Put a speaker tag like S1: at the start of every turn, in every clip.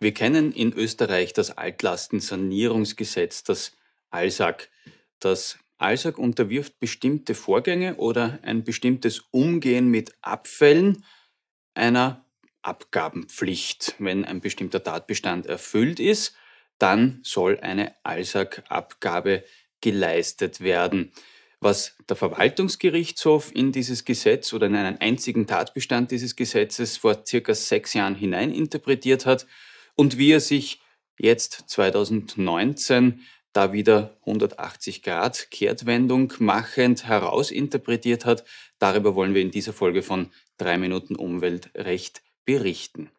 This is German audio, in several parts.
S1: Wir kennen in Österreich das Altlastensanierungsgesetz, das ALSAG. Das ALSAG unterwirft bestimmte Vorgänge oder ein bestimmtes Umgehen mit Abfällen einer Abgabenpflicht. Wenn ein bestimmter Tatbestand erfüllt ist, dann soll eine ALSAG-Abgabe geleistet werden. Was der Verwaltungsgerichtshof in dieses Gesetz oder in einen einzigen Tatbestand dieses Gesetzes vor circa sechs Jahren hineininterpretiert hat, und wie er sich jetzt 2019 da wieder 180 Grad Kehrtwendung machend herausinterpretiert hat. Darüber wollen wir in dieser Folge von 3 Minuten Umweltrecht berichten.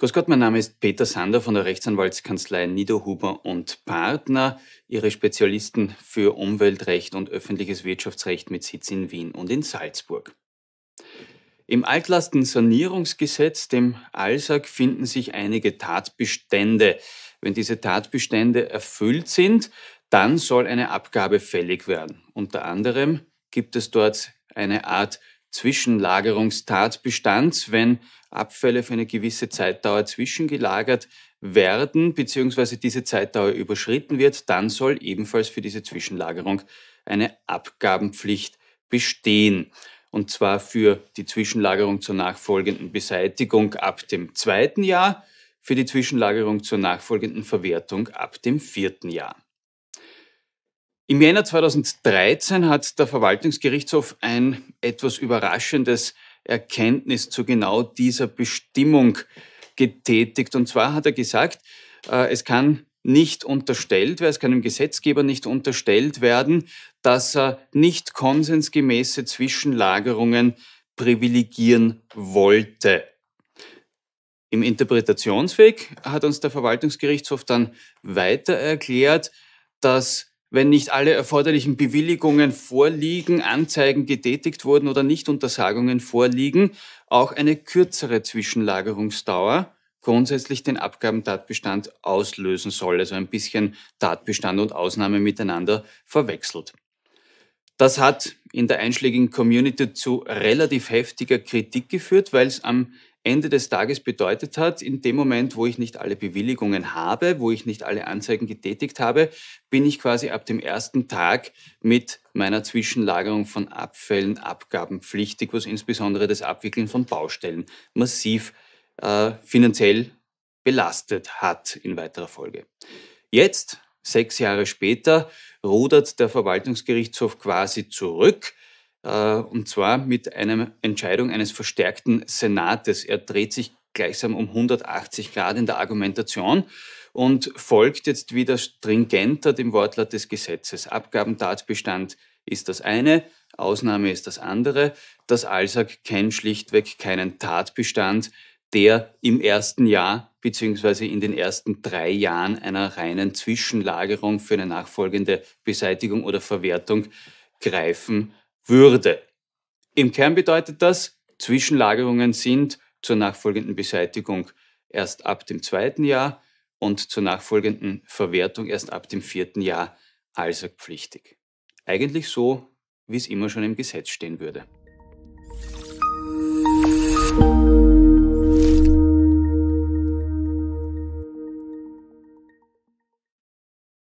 S1: Grüß Gott, mein Name ist Peter Sander von der Rechtsanwaltskanzlei Niederhuber und Partner, Ihre Spezialisten für Umweltrecht und öffentliches Wirtschaftsrecht mit Sitz in Wien und in Salzburg. Im Altlastensanierungsgesetz, dem ALSAG, finden sich einige Tatbestände. Wenn diese Tatbestände erfüllt sind, dann soll eine Abgabe fällig werden. Unter anderem gibt es dort eine Art Zwischenlagerungstatbestands, wenn Abfälle für eine gewisse Zeitdauer zwischengelagert werden bzw. diese Zeitdauer überschritten wird, dann soll ebenfalls für diese Zwischenlagerung eine Abgabenpflicht bestehen. Und zwar für die Zwischenlagerung zur nachfolgenden Beseitigung ab dem zweiten Jahr, für die Zwischenlagerung zur nachfolgenden Verwertung ab dem vierten Jahr. Im Jänner 2013 hat der Verwaltungsgerichtshof ein etwas überraschendes Erkenntnis zu genau dieser Bestimmung getätigt. Und zwar hat er gesagt, äh, es kann nicht unterstellt werden, es kann dem Gesetzgeber nicht unterstellt werden, dass er nicht konsensgemäße Zwischenlagerungen privilegieren wollte. Im Interpretationsweg hat uns der Verwaltungsgerichtshof dann weiter erklärt, dass wenn nicht alle erforderlichen Bewilligungen vorliegen, Anzeigen getätigt wurden oder Nichtuntersagungen vorliegen, auch eine kürzere Zwischenlagerungsdauer grundsätzlich den Abgabentatbestand auslösen soll, also ein bisschen Tatbestand und Ausnahme miteinander verwechselt. Das hat in der einschlägigen Community zu relativ heftiger Kritik geführt, weil es am Ende des Tages bedeutet hat, in dem Moment, wo ich nicht alle Bewilligungen habe, wo ich nicht alle Anzeigen getätigt habe, bin ich quasi ab dem ersten Tag mit meiner Zwischenlagerung von Abfällen abgabenpflichtig, was insbesondere das Abwickeln von Baustellen massiv äh, finanziell belastet hat in weiterer Folge. Jetzt, sechs Jahre später, rudert der Verwaltungsgerichtshof quasi zurück äh, und zwar mit einer Entscheidung eines verstärkten Senates. Er dreht sich gleichsam um 180 Grad in der Argumentation und folgt jetzt wieder stringenter dem Wortlaut des Gesetzes. Abgabentatbestand ist das eine, Ausnahme ist das andere. Das ALSAG kennt schlichtweg keinen Tatbestand, der im ersten Jahr bzw. in den ersten drei Jahren einer reinen Zwischenlagerung für eine nachfolgende Beseitigung oder Verwertung greifen würde. Im Kern bedeutet das, Zwischenlagerungen sind zur nachfolgenden Beseitigung erst ab dem zweiten Jahr und zur nachfolgenden Verwertung erst ab dem vierten Jahr allsagpflichtig. Eigentlich so, wie es immer schon im Gesetz stehen würde.